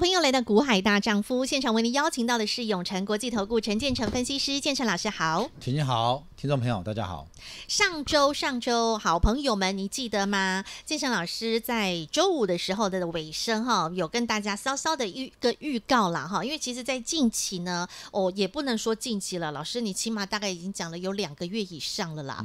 朋友来到《股海大丈夫》，现场为您邀请到的是永诚国际投顾陈建成分析师，建成老师好，田田好。听众朋友，大家好。上周上周，好朋友们，你记得吗？健生老师在周五的时候的尾声哈，有跟大家稍稍的预个预告啦哈。因为其实，在近期呢，哦，也不能说近期了，老师，你起码大概已经讲了有两个月以上了啦。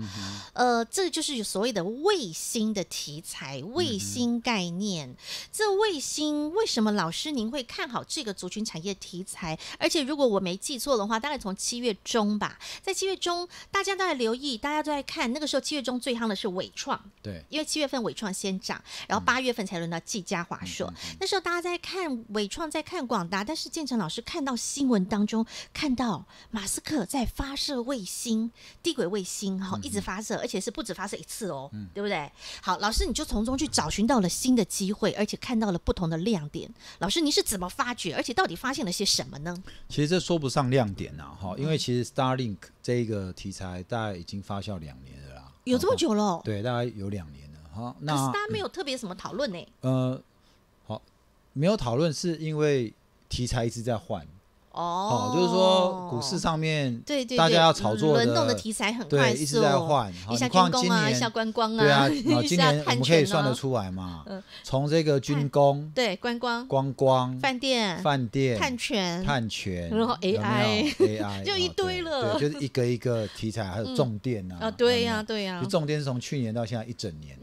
呃，这就是所谓的卫星的题材，卫星概念。这卫星为什么老师您会看好这个族群产业题材？而且，如果我没记错的话，大概从七月中吧，在七月中大。大家都在留意，大家都在看。那个时候七月中最夯的是伟创，对，因为七月份伟创先涨，然后八月份才轮到技佳、华硕。那时候大家在看伟创，在看广达，但是建成老师看到新闻当中，看到马斯克在发射卫星、地轨卫星，哈，一直发射，而且是不止发射一次哦，对不对？好，老师你就从中去找寻到了新的机会，而且看到了不同的亮点。老师，您是怎么发掘，而且到底发现了些什么呢？其实这说不上亮点呐，哈，因为其实 Starlink。这一个题材大概已经发酵两年了啦，有这么久了。对，大概有两年了哈。那可是大家没有特别什么讨论呢？呃，好，没有讨论是因为题材一直在换。哦，就是说股市上面对大家要炒作的轮动的题材很快速，一下军工啊，一下观光啊，对啊，今年我们可以算得出来嘛？从这个军工对观光、观光、饭店、饭店、碳权、碳权，然后 AI、AI 就一堆了，对，就是一个一个题材，还有重电啊，啊，对呀，对呀，重电是从去年到现在一整年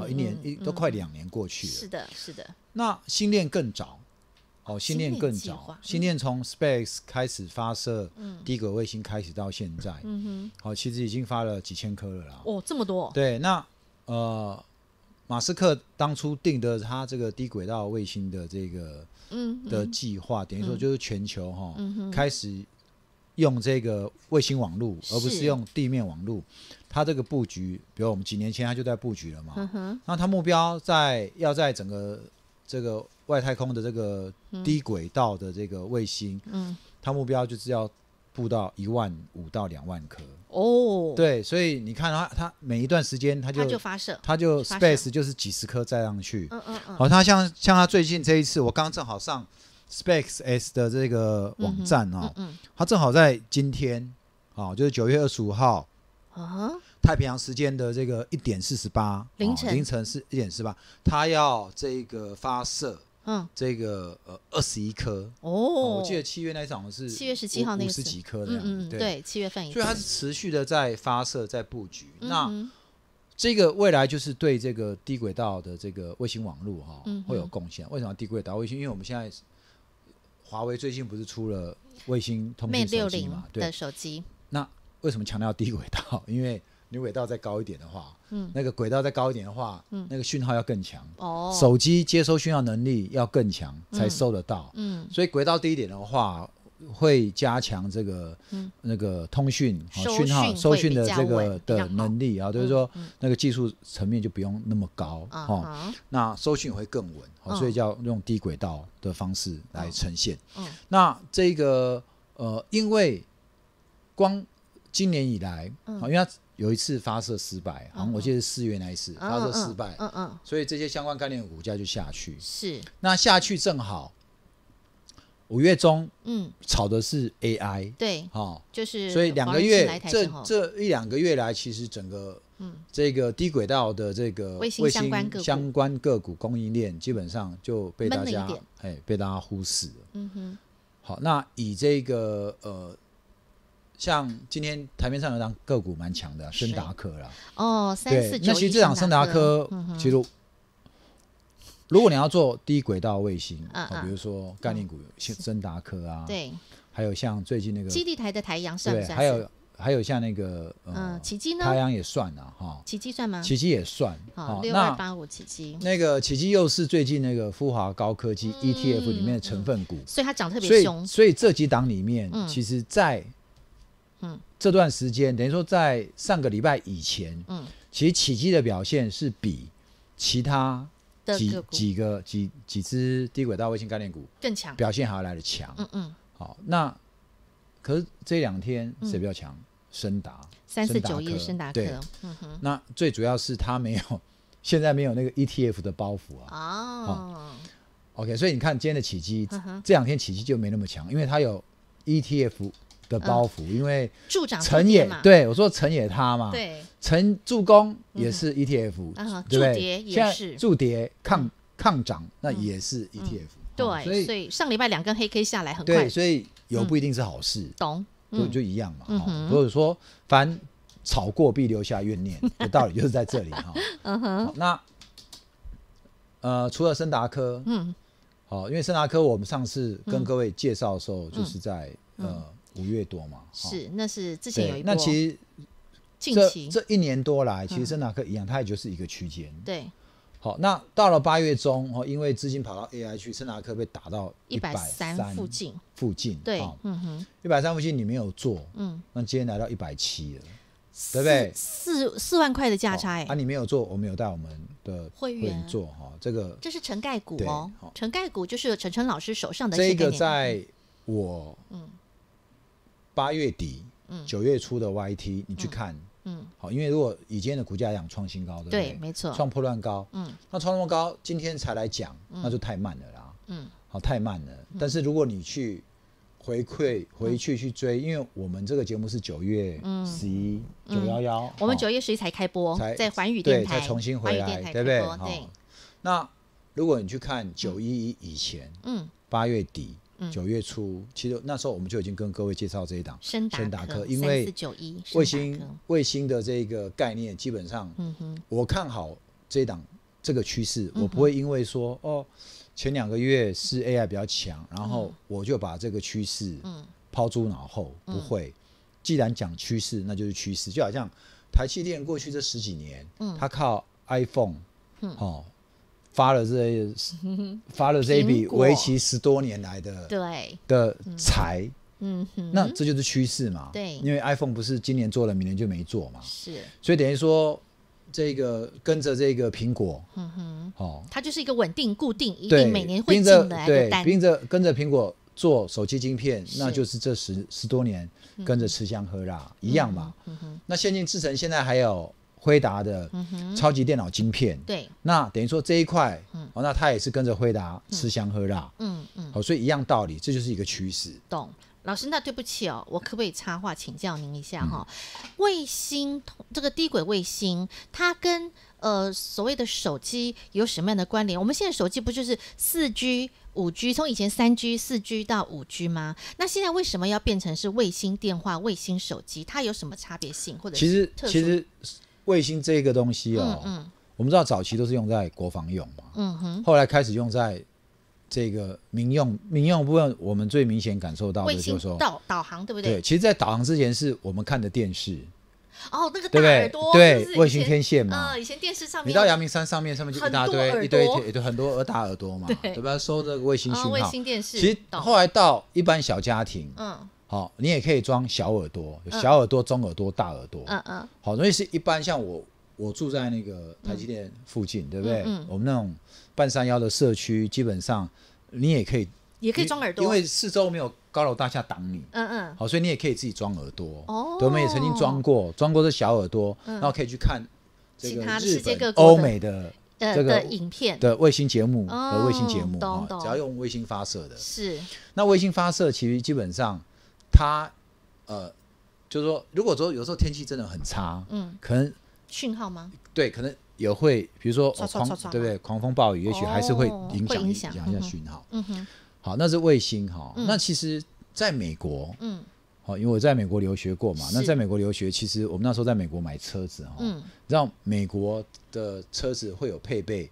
啊，一年一都快两年过去了，是的，是的。那新店更早。哦，星链更早，星链从 Space 开始发射低轨卫星开始到现在，嗯哼，好，其实已经发了几千颗了啦。哦，这么多。对，那呃，马斯克当初定的他这个低轨道卫星的这个嗯的计划，等于说就是全球哈，开始用这个卫星网络，而不是用地面网络。他这个布局，比如我们几年前他就在布局了嘛，嗯哼，他目标在要在整个。这个外太空的这个低轨道的这个卫星，嗯，它目标就是要布到一万五到两万颗哦，对，所以你看它，它每一段时间它就它就发射，它就 Space 就是几十颗载上去，嗯嗯嗯。好，它像像它最近这一次，我刚刚正好上 SpaceX 的这个网站啊，嗯嗯，它正好在今天啊，就是九月二十五号，啊太平洋时间的这个一点四十八凌晨，凌晨是一点四十八，它要这个发射，嗯，这个呃二十一颗哦，我记得七月那一场是七月十七号那是几颗的，嗯嗯，对，七月份，所以它是持续的在发射，在布局。那这个未来就是对这个低轨道的这个卫星网络哈，会有贡献。为什么低轨道卫星？因为我们现在华为最近不是出了卫星通信手机嘛，对，手机。那为什么强调低轨道？因为你轨道再高一点的话，嗯，那个轨道再高一点的话，嗯，那个讯号要更强哦，手机接收讯号能力要更强才收得到，嗯，所以轨道低一点的话，会加强这个那个通讯讯号收讯的这个的能力啊，就是说那个技术层面就不用那么高哦，那收讯会更稳，所以叫用低轨道的方式来呈现。嗯，那这个呃，因为光今年以来，嗯，因为。有一次发射失败，好像我记得是四月那一次发射失败，嗯嗯，所以这些相关概念股价就下去。是，那下去正好五月中，嗯，炒的是 AI，对，好，就是所以两个月这这一两个月来，其实整个嗯这个低轨道的这个卫星相关个股供应链基本上就被大家哎被大家忽视了。嗯哼，好，那以这个呃。像今天台面上有张个股蛮强的森达科啦。哦，三对，那其实这档森达科其实，如果你要做低轨道卫星，啊，比如说概念股森森达科啊，对，还有像最近那个基地台的台阳算不算？还有还有像那个嗯奇迹呢？台阳也算了哈，奇迹算吗？奇迹也算，六二八五奇迹。那个奇迹又是最近那个富华高科技 ETF 里面的成分股，所以它涨特别凶。所以这几档里面，其实，在这段时间等于说在上个礼拜以前，嗯，其实启基的表现是比其他几几个几几只低轨道卫星概念股更强，表现还要来的强。嗯嗯。好，那可是这两天谁比较强？深达三四九一的深达科。嗯哼。那最主要是它没有 现在没有那个 ETF 的包袱啊。哦。OK，所以你看今天的启基这两天启基就没那么强，因为它有 ETF。的包袱，因为助长成也，对我说成也他嘛，对成助攻也是 ETF，对不对？像助跌抗抗涨那也是 ETF，对，所以所以上礼拜两根黑 K 下来很快，所以有不一定是好事，懂，所以就一样嘛。所以说凡炒过必留下怨念，的道理就是在这里哈。嗯哼，那呃除了森达科，嗯，好，因为深达科我们上次跟各位介绍的时候就是在呃。五月多嘛？是，那是之前有一波。那其实近期这一年多来，其实森达克一样，它也就是一个区间。对。好，那到了八月中哦，因为资金跑到 AI 去，森达克被打到一百三附近。附近，对，嗯哼。一百三附近你没有做，嗯，那今天来到一百七了，对不对？四四万块的价差哎，啊，你没有做，我们有带我们的会员做哈，这个这是城盖股哦，城盖股就是陈晨老师手上的这个，在我嗯。八月底、九月初的 y t 你去看，嗯，好，因为如果以今天的股价来讲，创新高，对，没错，创破乱高，嗯，那创那么高，今天才来讲，那就太慢了啦，嗯，好，太慢了。但是如果你去回馈回去去追，因为我们这个节目是九月十一九幺幺，我们九月十一才开播，在环宇电台才重新回来，对不对？好，那如果你去看九一一以前，嗯，八月底。九月初，其实那时候我们就已经跟各位介绍这一档深达科，因为卫星卫星的这个概念基本上，我看好这一档这个趋势。我不会因为说哦，前两个月是 AI 比较强，然后我就把这个趋势抛诸脑后。不会，既然讲趋势，那就是趋势。就好像台积电过去这十几年，它靠 iPhone，哦。发了这发了这一笔为期十多年来的的财，嗯，哼，那这就是趋势嘛。对，因为 iPhone 不是今年做了，明年就没做嘛。是，所以等于说这个跟着这个苹果，嗯哼，哦，它就是一个稳定、固定、一定每年会进的。对，并着跟着苹果做手机晶片，那就是这十十多年跟着吃香喝辣一样嘛。嗯哼，那先进制成现在还有。辉达的超级电脑晶片，对，那等于说这一块，嗯，哦，那他也是跟着辉达吃香喝辣，嗯嗯，好，所以一样道理，这就是一个趋势。懂，老师，那对不起哦，我可不可以插话请教您一下哈？卫星这个低轨卫星，它跟呃所谓的手机有什么样的关联？我们现在手机不就是四 G、五 G，从以前三 G、四 G 到五 G 吗？那现在为什么要变成是卫星电话、卫星手机？它有什么差别性？或者其实其实。卫星这个东西哦，我们知道早期都是用在国防用嘛，嗯哼，后来开始用在这个民用，民用部分我们最明显感受到的就是说导导航对不对？对，其实，在导航之前是我们看的电视，哦，那个大耳朵，对，卫星天线嘛，以前电视上面，你到阳明山上面上面就一大堆一堆一堆很多大耳朵嘛，对不对？收个卫星讯号，卫星电视，其实后来到一般小家庭，嗯。好，你也可以装小耳朵，小耳朵、中耳朵、大耳朵。嗯嗯。好，所以是一般像我，我住在那个台积电附近，对不对？嗯。我们那种半山腰的社区，基本上你也可以也可以装耳朵，因为四周没有高楼大厦挡你。嗯嗯。好，所以你也可以自己装耳朵。哦。我们也曾经装过，装过这小耳朵，然后可以去看这个日本、欧美的这个影片的卫星节目和卫星节目啊，只要用卫星发射的。是。那卫星发射其实基本上。它，呃，就是说，如果说有时候天气真的很差，嗯，可能讯号吗？对，可能也会，比如说狂，对不对？狂风暴雨，也许还是会影响影响一下讯号。嗯哼，好，那是卫星哈。那其实在美国，嗯，好，因为我在美国留学过嘛。那在美国留学，其实我们那时候在美国买车子哈，让美国的车子会有配备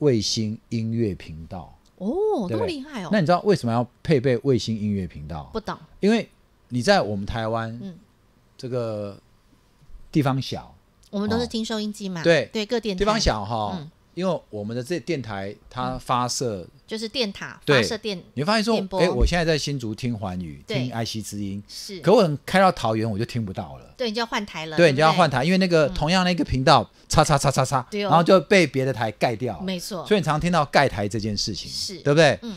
卫星音乐频道。哦，多厉害哦！那你知道为什么要配备卫星音乐频道？不懂，因为。你在我们台湾，嗯，这个地方小，我们都是听收音机嘛，对对，各电台地方小哈，因为我们的这电台它发射就是电塔发射电，你发现说，哎，我现在在新竹听环宇，听 IC 之音，是，可我很开到桃园，我就听不到了，对，你就要换台了，对，你就要换台，因为那个同样的一个频道，叉叉叉叉叉，然后就被别的台盖掉，没错，所以你常听到盖台这件事情，是对不对？嗯。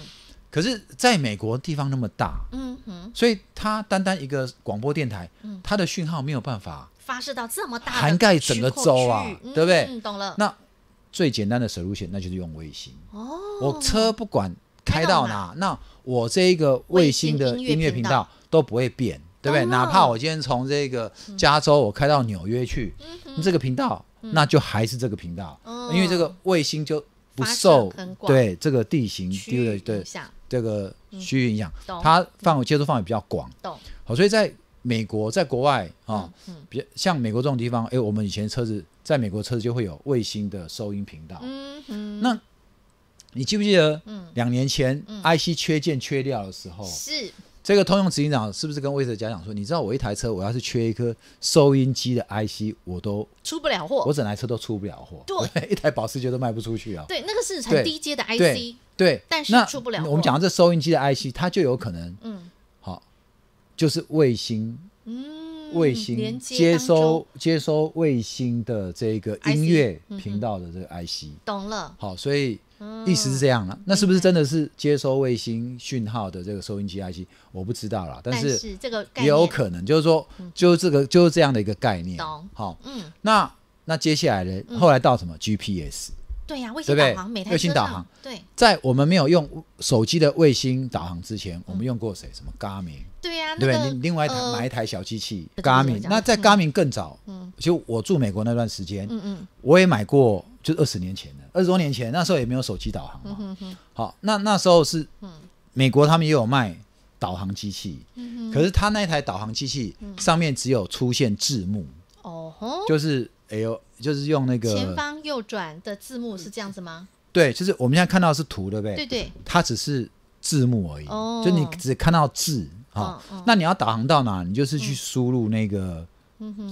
可是，在美国地方那么大，嗯哼，所以它单单一个广播电台，它的讯号没有办法发射到这么大，涵盖整个州啊，对不对？懂了。那最简单的水路线，那就是用卫星。哦，我车不管开到哪，那我这一个卫星的音乐频道都不会变，对不对？哪怕我今天从这个加州我开到纽约去，这个频道那就还是这个频道，因为这个卫星就不受对这个地形丢的对这个区域影响，它范围接触范围比较广。好，所以在美国，在国外啊，比像美国这种地方，哎，我们以前车子在美国车子就会有卫星的收音频道。嗯那你记不记得，嗯，两年前 IC 缺件缺掉的时候是。这个通用执行长是不是跟魏哲家长说，你知道我一台车，我要是缺一颗收音机的 IC，我都出不了货，我整台车都出不了货，对，一台保时捷都卖不出去啊。对，那个是才低阶的 IC，对，但是出不了。我们讲这收音机的 IC，它就有可能，嗯，好，就是卫星，嗯，卫星接收接收卫星的这个音乐频道的这个 IC，懂了。好，所以。意思是这样了，那是不是真的是接收卫星讯号的这个收音机 IC？我不知道啦，但是这个也有可能，就是说，就是这个就是这样的一个概念。好，嗯，那那接下来的后来到什么 GPS？对呀，卫星导航，每台卫星导航。对，在我们没有用手机的卫星导航之前，我们用过谁？什么 Garmin？对呀，对，另外一台买一台小机器 Garmin。那在 Garmin 更早，嗯，就我住美国那段时间，嗯嗯，我也买过。就二十年前的，二十多年前，那时候也没有手机导航嘛。好，那那时候是美国，他们也有卖导航机器。嗯可是他那台导航机器上面只有出现字幕。哦。就是 L，就是用那个。前方右转的字幕是这样子吗？对，就是我们现在看到是图，对不对？对对。它只是字幕而已。哦。就你只看到字啊？那你要导航到哪，你就是去输入那个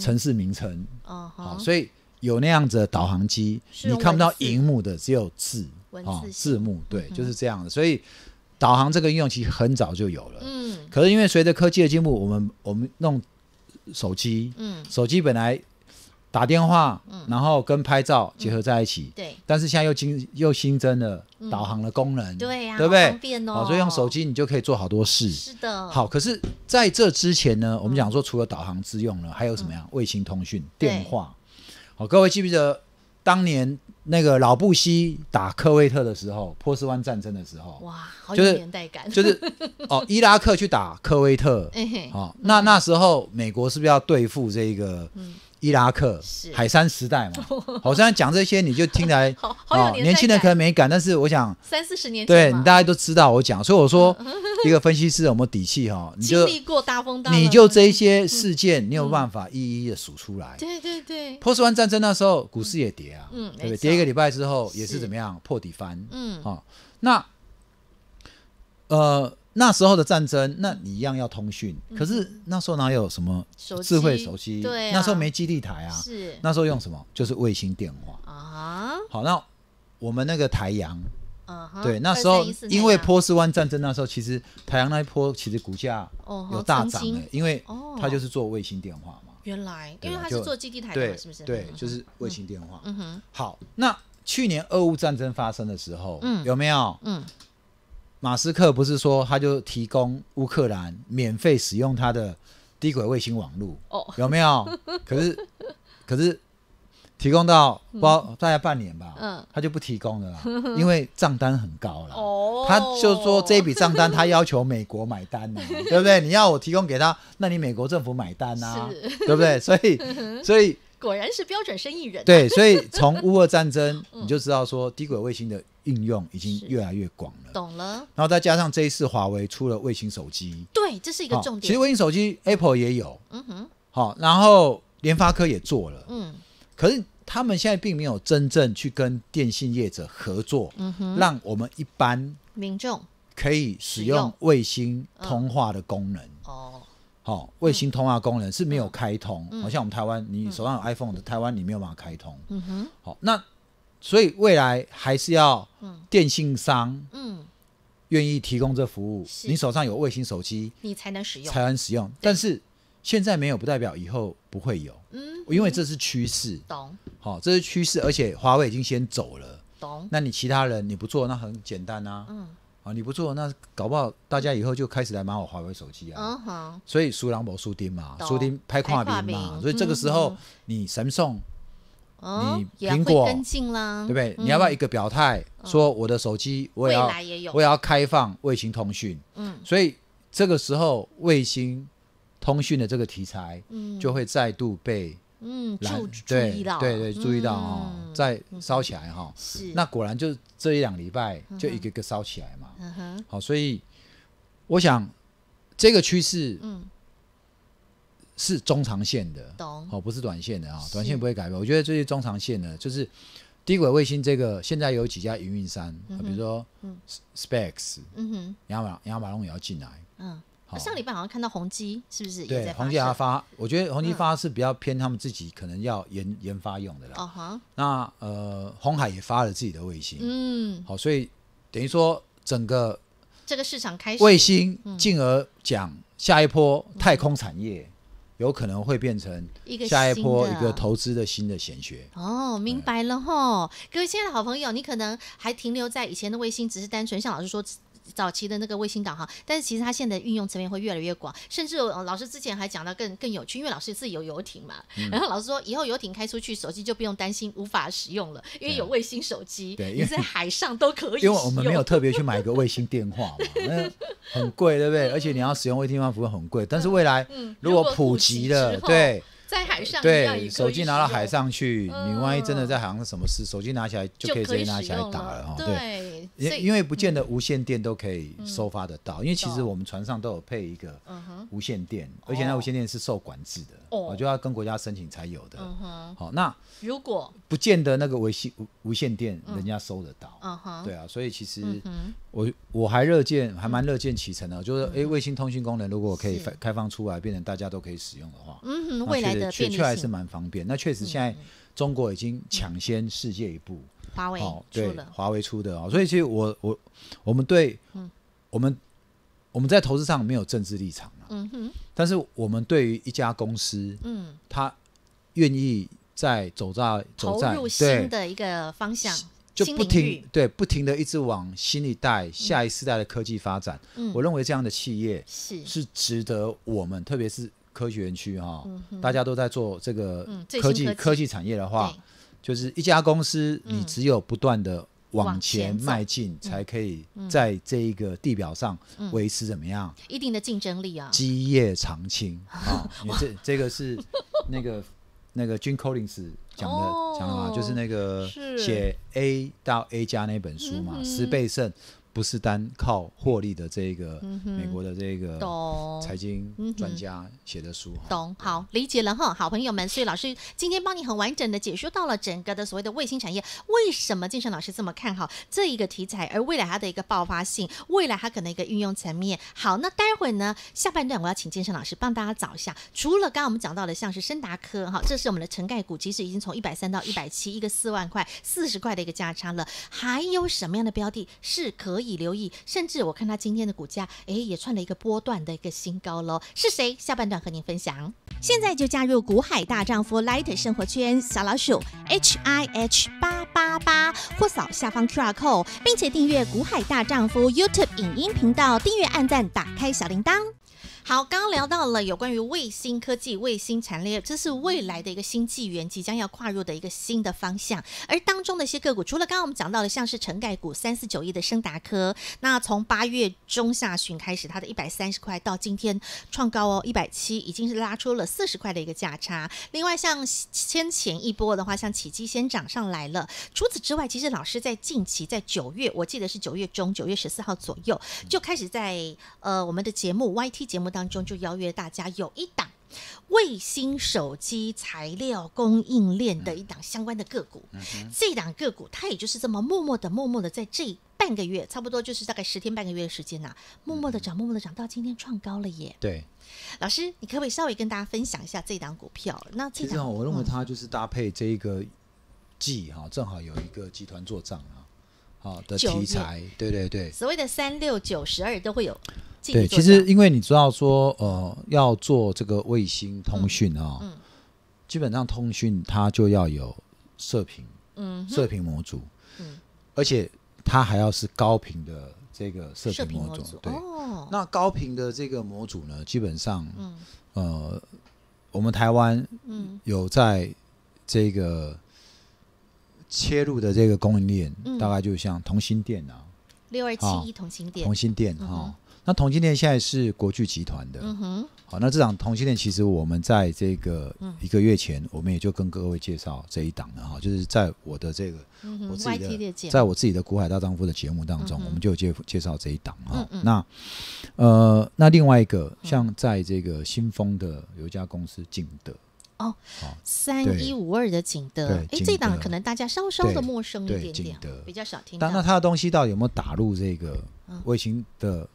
城市名称。好。所以。有那样子的导航机，你看不到荧幕的，只有字啊字幕，对，就是这样的。所以导航这个应用其实很早就有了。嗯。可是因为随着科技的进步，我们我们弄手机，嗯，手机本来打电话，然后跟拍照结合在一起，对。但是现在又新又新增了导航的功能，对呀，对不对？方便哦。好，所以用手机你就可以做好多事。是的。好，可是在这之前呢，我们讲说除了导航之用呢，还有什么样？卫星通讯、电话。好，各位记不记得当年那个老布希打科威特的时候，波斯湾战争的时候？哇，好有年代感，就是 哦，伊拉克去打科威特，哦，那那时候美国是不是要对付这个？伊拉克，海山时代嘛，我像在讲这些，你就听来，年轻人可能没感，但是我想三四十年，对你大家都知道我讲，所以我说 一个分析师有没有底气哈？你就过大风大，你就这些事件，你有办法一一的数出来。对对对，波斯湾战争那时候股市也跌啊，嗯，对不对？跌一个礼拜之后也是怎么样破底翻，嗯，哈，那呃。那时候的战争，那你一样要通讯，可是那时候哪有什么智慧手机？对，那时候没基地台啊。是，那时候用什么？就是卫星电话啊。好，那我们那个台阳，对，那时候因为波斯湾战争，那时候其实台阳那一波其实股价有大涨的，因为它就是做卫星电话嘛。原来，因为它是做基地台，对，是不是？对，就是卫星电话。嗯哼。好，那去年俄乌战争发生的时候，嗯，有没有？嗯。马斯克不是说他就提供乌克兰免费使用他的低轨卫星网络，有没有？可是可是提供到包大概半年吧，嗯，他就不提供了，因为账单很高了。哦，他就说这笔账单他要求美国买单呢，对不对？你要我提供给他，那你美国政府买单啊，对不对？所以 所以。果然是标准生意人。对，所以 从乌俄战争，你就知道说低轨卫星的应用已经越来越广了。懂了。然后再加上这一次华为出了卫星手机，对，这是一个重点。其实卫星手机，Apple 也有，嗯哼。好，然后联发科也做了，嗯。可是他们现在并没有真正去跟电信业者合作，嗯哼，让我们一般民众可以使用卫星通话的功能。好，卫星通话功能是没有开通，好像我们台湾，你手上有 iPhone 的台湾，你没有办法开通。嗯哼。好，那所以未来还是要电信商嗯愿意提供这服务，你手上有卫星手机，你才能使用，才能使用。但是现在没有，不代表以后不会有。嗯，因为这是趋势。懂。好，这是趋势，而且华为已经先走了。懂。那你其他人你不做，那很简单啊。嗯。啊，你不做，那搞不好大家以后就开始来骂我华为手机啊！所以输狼博、苏丁嘛，苏丁拍跨屏嘛，所以这个时候你神送，你苹果跟进啦，对不对？你要不要一个表态，说我的手机我也要，我也要开放卫星通讯？嗯，所以这个时候卫星通讯的这个题材，嗯，就会再度被。嗯，注对对对，注意到哦，在烧起来哈。是，那果然就这一两礼拜就一个个烧起来嘛。嗯哼，好，所以我想这个趋势嗯是中长线的，懂？好，不是短线的啊，短线不会改变。我觉得这是中长线的，就是低轨卫星这个现在有几家营运商，比如说 s p e c s 嗯哼，亚马亚马龙也要进来，嗯。上礼拜好像看到宏基，是不是也在发？鸿基也发，我觉得宏基发是比较偏他们自己可能要研研发用的啦。哦哈。那呃，红海也发了自己的卫星。嗯。好，所以等于说整个这个市场开始卫星，进而讲下一波太空产业有可能会变成一个下一波一个投资的新的险学。哦，明白了哈，各位亲爱的好朋友，你可能还停留在以前的卫星，只是单纯像老师说。早期的那个卫星导航，但是其实它现在运用层面会越来越广，甚至老师之前还讲到更更有趣，因为老师自己有游艇嘛，然后老师说以后游艇开出去，手机就不用担心无法使用了，因为有卫星手机，对，你在海上都可以。因为我们没有特别去买一个卫星电话嘛，很贵，对不对？而且你要使用卫星电话服务很贵，但是未来如果普及了，对，在海上对，手机拿到海上去，你万一真的在海上什么事，手机拿起来就可以直接拿起来打了，哈。对。因因为不见得无线电都可以收发得到，因为其实我们船上都有配一个无线电，而且那无线电是受管制的，我就要跟国家申请才有的。好，那如果不见得那个卫星无线电人家收得到，对啊，所以其实我我还乐见还蛮乐见其成的，就是哎，卫星通讯功能如果可以开放出来，变成大家都可以使用的话，嗯哼，未来的确确还是蛮方便。那确实现在。中国已经抢先世界一步，华为，对，华为出的哦，所以其实我我我们对我们我们在投资上没有政治立场嘛，嗯哼，但是我们对于一家公司，嗯，它愿意在走在走在新的一个方向，就不停对不停的一直往新一代、下一世代的科技发展，我认为这样的企业是是值得我们，特别是。科学园区哈，大家都在做这个科技科技产业的话，就是一家公司，你只有不断的往前迈进，才可以在这一个地表上维持怎么样？一定的竞争力啊，基业长青 啊。你这这个是那个那个 j e n l i n s 讲的讲的嘛，就是那个写 A 到 A 加那本书嘛，十倍胜。不是单靠获利的这个美国的这个财经专家写的书，懂好理解了哈，好朋友们，所以老师今天帮你很完整的解说到了整个的所谓的卫星产业，为什么健身老师这么看好这一个题材，而未来它的一个爆发性，未来它可能一个运用层面。好，那待会呢下半段我要请健身老师帮大家找一下，除了刚刚我们讲到的像是深达科哈，这是我们的成盖股，其实已经从一百三到一百七，一个四万块四十块的一个价差了，还有什么样的标的是可以？以留意，甚至我看它今天的股价，哎，也创了一个波段的一个新高喽。是谁？下半段和您分享。现在就加入“股海大丈夫 ”light 生活圈，小老鼠 h i h 八八八，或扫下方 QR code，并且订阅“股海大丈夫 ”YouTube 影音频道，订阅、按赞、打开小铃铛。好，刚刚聊到了有关于卫星科技、卫星产业，这是未来的一个新纪元，即将要跨入的一个新的方向。而当中的一些个股，除了刚刚我们讲到的，像是成概股三四九一的升达科，那从八月中下旬开始，它的一百三十块到今天创高哦，一百七已经是拉出了四十块的一个价差。另外，像先前一波的话，像起基先涨上来了。除此之外，其实老师在近期，在九月，我记得是九月中，九月十四号左右，就开始在呃我们的节目 YT 节目。当中就邀约大家有一档卫星手机材料供应链的一档相关的个股，这档个股它也就是这么默默的默默的在这半个月，差不多就是大概十天半个月的时间呐，默默的涨，默默的涨到今天创高了耶。对，老师，你可不可以稍微跟大家分享一下这档股票？那这档我认为它就是搭配这一个季哈，正好有一个集团做账啊，好的题材，对对对，所谓的三六九十二都会有。对，其实因为你知道说，呃，要做这个卫星通讯啊，基本上通讯它就要有射频，嗯，射频模组，嗯，而且它还要是高频的这个射频模组，对。那高频的这个模组呢，基本上，嗯，呃，我们台湾，嗯，有在这个切入的这个供应链，大概就像同心电脑。六二七同心店，同心店哈，那同心店现在是国巨集团的，嗯哼，好，那这档同性店其实我们在这个一个月前，我们也就跟各位介绍这一档了哈，就是在我的这个我自己的，在我自己的古海大丈夫的节目当中，我们就有介介绍这一档哈，那呃，那另外一个像在这个新丰的有一家公司进德。哦，三一五二的景德，哎，这档可能大家稍稍的陌生一点点，比较少听。到。那它的东西到底有没有打入这个卫星的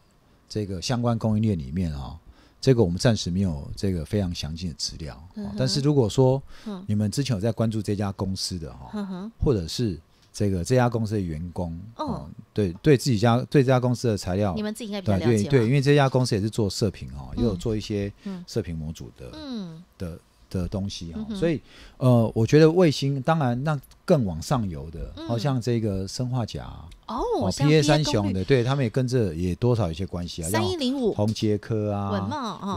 这个相关供应链里面啊？这个我们暂时没有这个非常详尽的资料。但是如果说你们之前有在关注这家公司的哈，或者是这个这家公司的员工，嗯，对，对自己家对这家公司的材料，你们自己应该比较了解。对对，因为这家公司也是做射频啊，也有做一些射频模组的，嗯的。的东西啊，所以呃，我觉得卫星当然那更往上游的，好像这个生化甲哦，PA 三雄的，对他们也跟着也多少有些关系啊，三一零五、红杰科啊、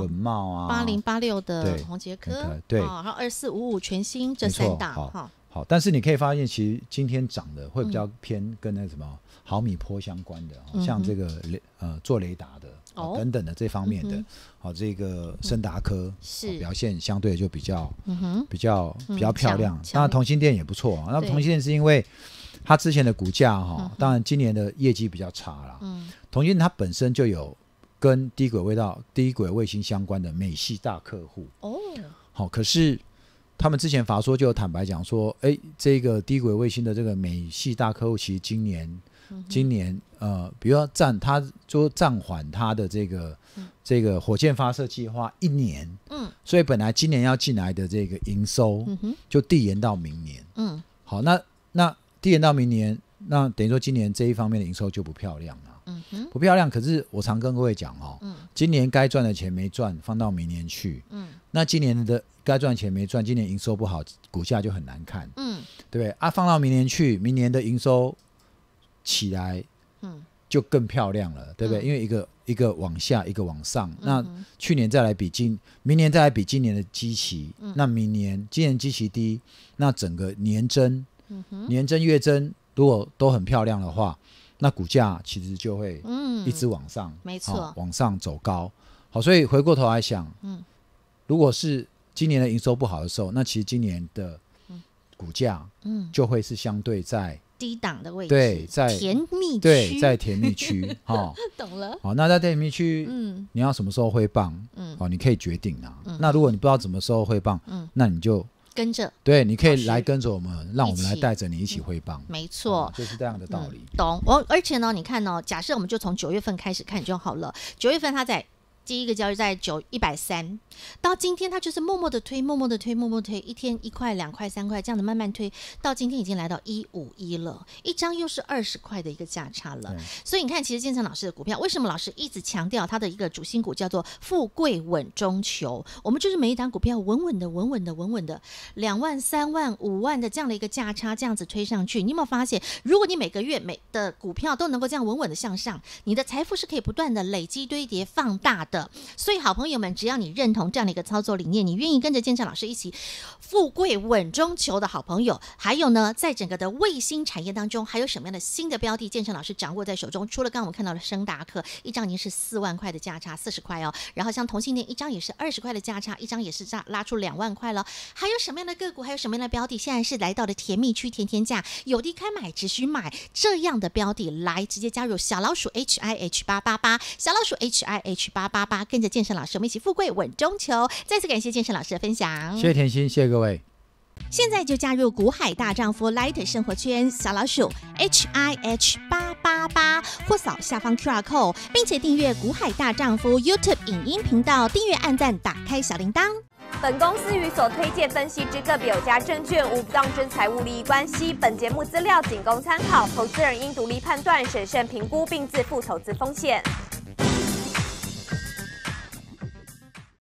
文茂啊、八零八六的红杰科，对，然后二四五五全新这三大哈好，但是你可以发现，其实今天涨的会比较偏跟那什么毫米波相关的，像这个雷呃做雷达的。哦，等等的这方面的，好，这个森达科是表现相对就比较比较比较漂亮。当然，同心店也不错啊。那同心店是因为它之前的股价哈，当然今年的业绩比较差了。嗯，同心它本身就有跟低轨味道、低轨卫星相关的美系大客户。哦，好，可是他们之前法说就有坦白讲说，哎，这个低轨卫星的这个美系大客户其实今年今年。呃，比如暂，他就暂缓他的这个这个火箭发射计划一年，嗯，所以本来今年要进来的这个营收，嗯哼，就递延到明年，嗯，好，那那递延到明年，那等于说今年这一方面的营收就不漂亮了，嗯哼，不漂亮。可是我常跟各位讲哦，嗯，今年该赚的钱没赚，放到明年去，嗯，那今年的该赚钱没赚，今年营收不好，股价就很难看，嗯，对不对？啊，放到明年去，明年的营收起来。嗯，就更漂亮了，对不对？因为一个一个往下一个往上，那去年再来比今，明年再来比今年的基期，那明年今年基期低，那整个年增，年增月增如果都很漂亮的话，那股价其实就会一直往上，没错，往上走高。好，所以回过头来想，嗯，如果是今年的营收不好的时候，那其实今年的股价嗯就会是相对在。低档的位置，对，在甜蜜区，在甜蜜区，哈，懂了，好，那在甜蜜区，嗯，你要什么时候汇棒？嗯，哦，你可以决定啊。那如果你不知道什么时候汇棒，嗯，那你就跟着，对，你可以来跟着我们，让我们来带着你一起汇报，没错，就是这样的道理。懂，我而且呢，你看哦，假设我们就从九月份开始看就好了，九月份他在。第一个交易在九一百三，到今天它就是默默的推，默默的推，默默推，一天一块、两块、三块，这样子慢慢推，到今天已经来到一五一了，一张又是二十块的一个价差了。所以你看，其实建成老师的股票，为什么老师一直强调他的一个主心骨叫做“富贵稳中求”？我们就是每一档股票稳稳的、稳稳的、稳稳的，两万、三万、五万的这样的一个价差，这样子推上去。你有没有发现，如果你每个月每的股票都能够这样稳稳的向上，你的财富是可以不断的累积、堆叠、放大的？所以，好朋友们，只要你认同这样的一个操作理念，你愿意跟着建成老师一起富贵稳中求的好朋友，还有呢，在整个的卫星产业当中，还有什么样的新的标的？建成老师掌握在手中。除了刚刚我们看到的升达克，一张您是四万块的价差，四十块哦。然后像同性恋，一张也是二十块的价差，一张也是炸拉出两万块了。还有什么样的个股？还有什么样的标的？现在是来到了甜蜜区，甜甜价，有的开买，只需买这样的标的，来直接加入小老鼠 H I H 八八八，小老鼠 H I H 八八。八八跟着健身老师，我们一起富贵稳中求。再次感谢健身老师的分享，谢谢甜心，谢谢各位。现在就加入股海大丈夫 Light 生活圈，小老鼠 H I H 八八八或扫下方 QR code，并且订阅股海大丈夫 YouTube 影音频道，订阅、按赞、打开小铃铛。本公司与所推荐分析之个别有价证券无不当之财务利益关系，本节目资料仅供参考，投资人应独立判断、审慎评估并自负投资风险。